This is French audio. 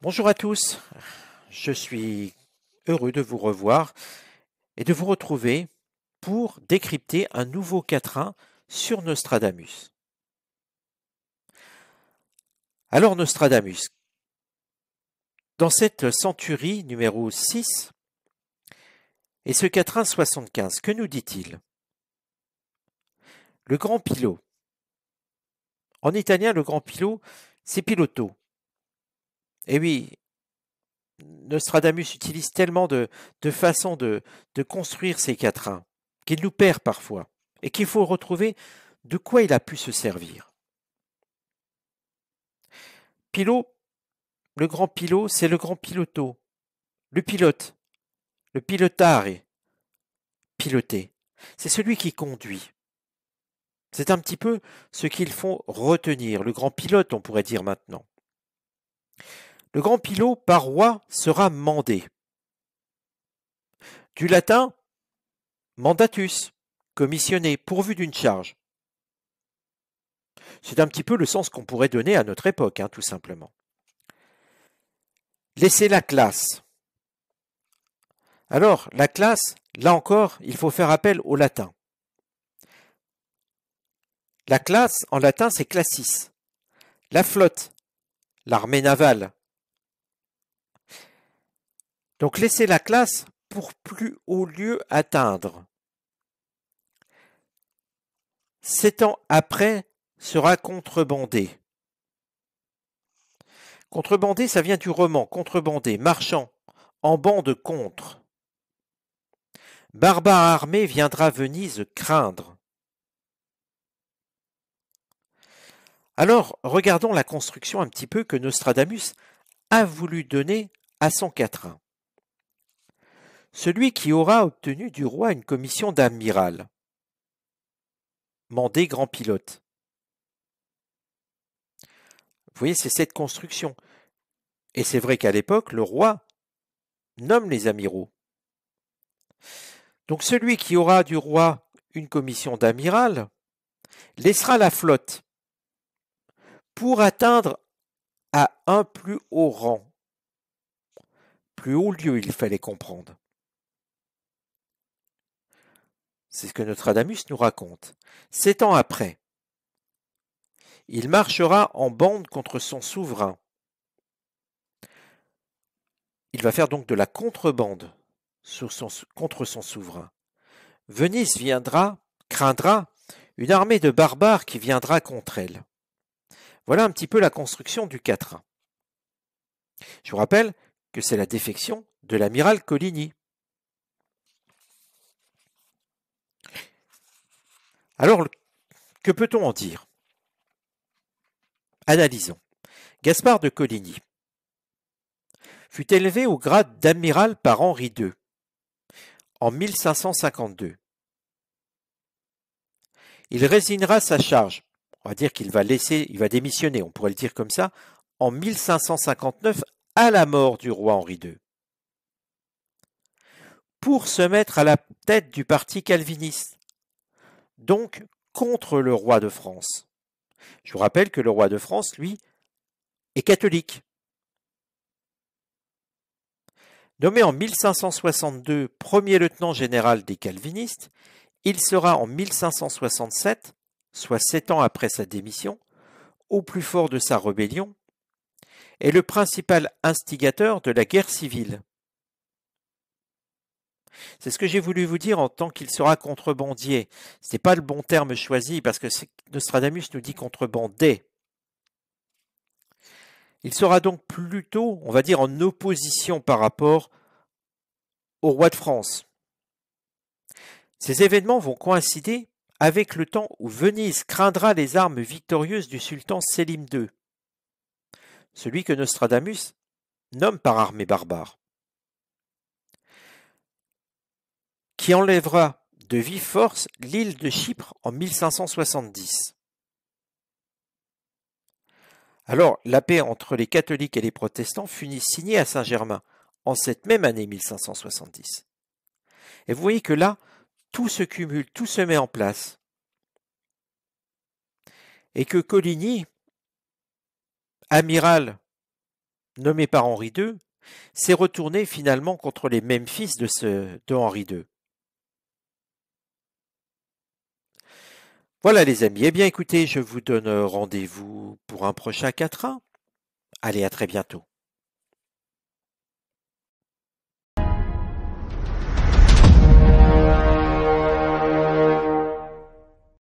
Bonjour à tous, je suis heureux de vous revoir et de vous retrouver pour décrypter un nouveau quatrain sur Nostradamus. Alors Nostradamus, dans cette centurie numéro 6, et ce quatrain 75, que nous dit-il Le grand pilot. En italien, le grand pilot, c'est piloto, et oui, Nostradamus utilise tellement de, façons de, construire ces quatrains qu'il nous perd parfois et qu'il faut retrouver de quoi il a pu se servir. Pilot, le grand pilot, c'est le grand piloto, le pilote, le pilotare, piloter. C'est celui qui conduit. C'est un petit peu ce qu'ils font retenir, le grand pilote, on pourrait dire maintenant le grand Pilot par roi sera mandé. Du latin mandatus, commissionné, pourvu d'une charge. C'est un petit peu le sens qu'on pourrait donner à notre époque, hein, tout simplement. Laissez la classe. Alors, la classe, là encore, il faut faire appel au latin. La classe, en latin, c'est classis. La flotte, l'armée navale, donc laissez la classe pour plus haut lieu atteindre. Sept ans après sera contrebandé. Contrebandé, ça vient du roman contrebandé, marchand, en bande contre. Barbare armée, viendra Venise craindre. Alors, regardons la construction un petit peu que Nostradamus a voulu donner à son quatrain celui qui aura obtenu du roi une commission d'amiral. Mandé grand pilote. Vous voyez, c'est cette construction. Et c'est vrai qu'à l'époque, le roi nomme les amiraux. Donc celui qui aura du roi une commission d'amiral laissera la flotte pour atteindre à un plus haut rang. Plus haut lieu, il fallait comprendre. C'est ce que Notre-Adamus nous raconte. Sept ans après, il marchera en bande contre son souverain. Il va faire donc de la contrebande contre son souverain. Venise viendra, craindra une armée de barbares qui viendra contre elle. Voilà un petit peu la construction du quatrain. Je vous rappelle que c'est la défection de l'amiral Coligny. Alors, que peut-on en dire Analysons. Gaspard de Coligny fut élevé au grade d'amiral par Henri II en 1552. Il résignera sa charge. On va dire qu'il va laisser, il va démissionner, on pourrait le dire comme ça, en 1559 à la mort du roi Henri II. Pour se mettre à la tête du parti calviniste, donc contre le roi de France. Je vous rappelle que le roi de France, lui, est catholique. Nommé en 1562 premier lieutenant général des calvinistes, il sera en 1567, soit sept ans après sa démission, au plus fort de sa rébellion, et le principal instigateur de la guerre civile. C'est ce que j'ai voulu vous dire en tant qu'il sera contrebandier. Ce n'est pas le bon terme choisi parce que Nostradamus nous dit contrebandé. Il sera donc plutôt, on va dire, en opposition par rapport au roi de France. Ces événements vont coïncider avec le temps où Venise craindra les armes victorieuses du sultan Sélim II, celui que Nostradamus nomme par armée barbare. qui enlèvera de vive force l'île de Chypre en 1570. Alors, la paix entre les catholiques et les protestants fut signée à Saint-Germain en cette même année 1570. Et vous voyez que là, tout se cumule, tout se met en place. Et que Coligny, amiral nommé par Henri II, s'est retourné finalement contre les mêmes fils de, ce, de Henri II. Voilà les amis, eh bien écoutez, je vous donne euh, rendez-vous pour un prochain 4 1. Allez, à très bientôt.